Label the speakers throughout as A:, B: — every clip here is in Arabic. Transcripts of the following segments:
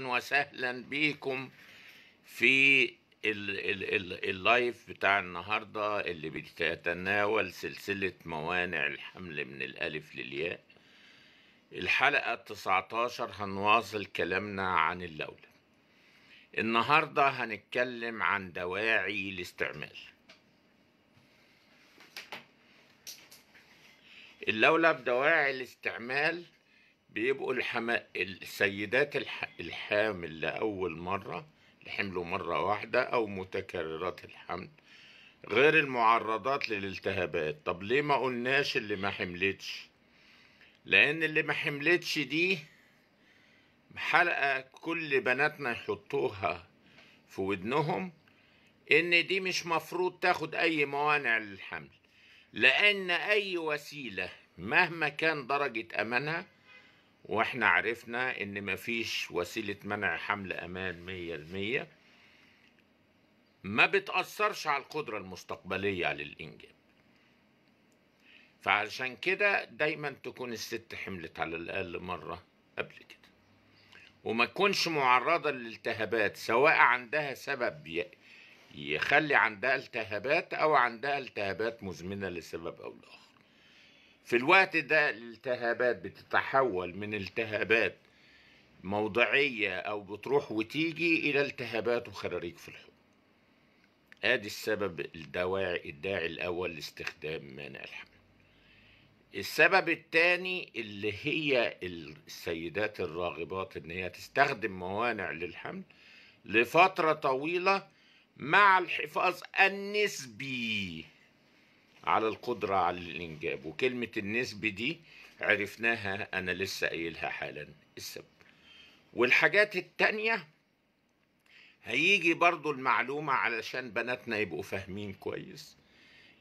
A: وسهلا بيكم في اللايف بتاع النهارده اللي بيتناول سلسله موانع الحمل من الالف للياء الحلقه 19 هنواصل كلامنا عن اللولب النهارده هنتكلم عن دواعي الاستعمال اللولب دواعي الاستعمال بيبقوا الحما... السيدات الح... الحامل لأول مرة اللي حملوا مرة واحدة أو متكررات الحمل غير المعرضات للالتهابات طب ليه ما قلناش اللي ما حملتش لأن اللي ما حملتش دي حلقة كل بناتنا يحطوها في ودنهم إن دي مش مفروض تاخد أي موانع للحمل لأن أي وسيلة مهما كان درجة أمانها واحنا عرفنا ان مفيش وسيلة منع حمل امان مية المية ما بتأثرش على القدرة المستقبلية للإنجاب فعشان كده دايما تكون الست حملت على الأقل مرة قبل كده وما تكونش معرضة للالتهابات سواء عندها سبب يخلي عندها التهابات أو عندها التهابات مزمنة لسبب أو لآخر في الوقت ده الالتهابات بتتحول من التهابات موضعية أو بتروح وتيجي إلى التهابات وخراريج في الحب آدي السبب الدواعي الداعي الأول لاستخدام مانع الحمل السبب الثاني اللي هي السيدات الراغبات ان هي تستخدم موانع للحمل لفتره طويله مع الحفاظ النسبي على القدرة على الإنجاب وكلمة النسب دي عرفناها أنا لسه قايلها حالا السب والحاجات التانية هيجي برضو المعلومة علشان بناتنا يبقوا فاهمين كويس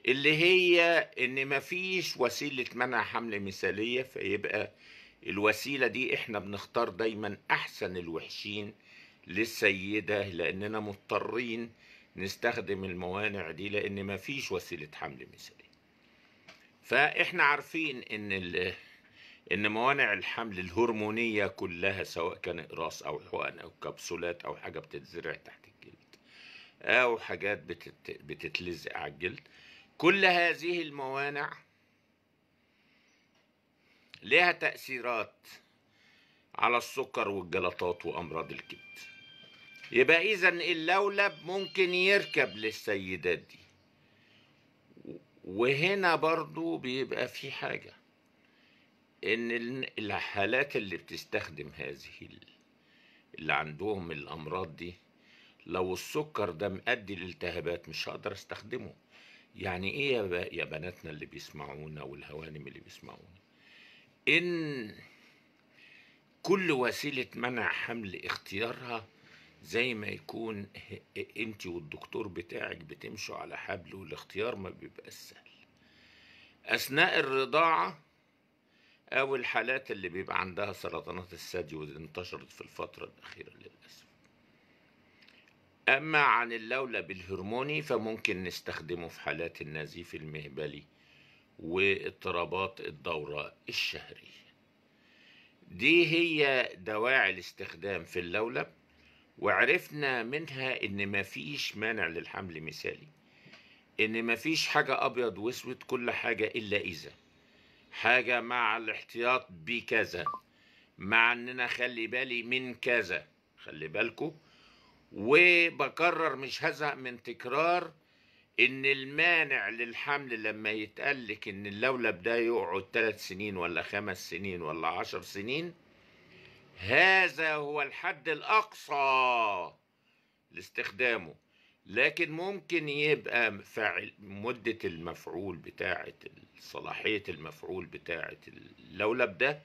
A: اللي هي ان مفيش وسيلة منع حمل مثالية فيبقى الوسيلة دي احنا بنختار دايما احسن الوحشين للسيدة لاننا مضطرين نستخدم الموانع دي لان مفيش وسيلة حمل مثالية فاحنا عارفين ان ان موانع الحمل الهرمونيه كلها سواء كان اقراص او حقن او كبسولات او حاجه بتتزرع تحت الجلد او حاجات بتت بتتلزق على الجلد كل هذه الموانع لها تاثيرات على السكر والجلطات وامراض الكبد يبقى اذا اللولب ممكن يركب للسيدات دي وهنا برضو بيبقى في حاجة ان الحالات اللي بتستخدم هذه اللي عندهم الامراض دي لو السكر ده مؤدي لالتهابات مش هقدر استخدمه يعني ايه يا بناتنا اللي بيسمعونا والهوانم اللي بيسمعونا ان كل وسيلة منع حمل اختيارها زي ما يكون انت والدكتور بتاعك بتمشوا على حبل والاختيار ما بيبقى سهل اثناء الرضاعه او الحالات اللي بيبقى عندها سرطانات الثدي واللي انتشرت في الفتره الاخيره للاسف اما عن اللولب الهرموني فممكن نستخدمه في حالات النزيف المهبلي واضطرابات الدوره الشهريه دي هي دواعي الاستخدام في اللولب وعرفنا منها ان مفيش مانع للحمل مثالي ان مفيش حاجة ابيض واسود كل حاجة الا اذا حاجة مع الاحتياط بكذا مع اننا خلي بالي من كذا خلي بالكو وبكرر مش هزهق من تكرار ان المانع للحمل لما يتقلك ان اللولب ده يقعد ثلاث سنين ولا خمس سنين ولا عشر سنين هذا هو الحد الأقصى لاستخدامه لكن ممكن يبقى فعل مدة المفعول بتاعة صلاحية المفعول بتاعة اللولب ده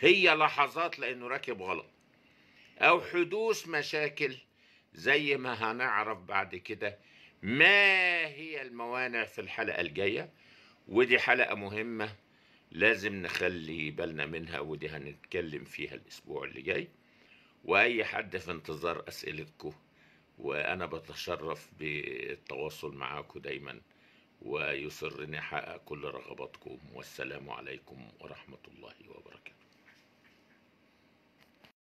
A: هي لحظات لأنه راكب غلط أو حدوث مشاكل زي ما هنعرف بعد كده ما هي الموانع في الحلقة الجاية ودي حلقة مهمة لازم نخلي بالنا منها ودي هنتكلم فيها الأسبوع اللي جاي وأي حد في انتظار أسئلتكم وأنا بتشرف بالتواصل معاكم دايما ويسرني أحقق كل رغباتكم والسلام عليكم ورحمة الله وبركاته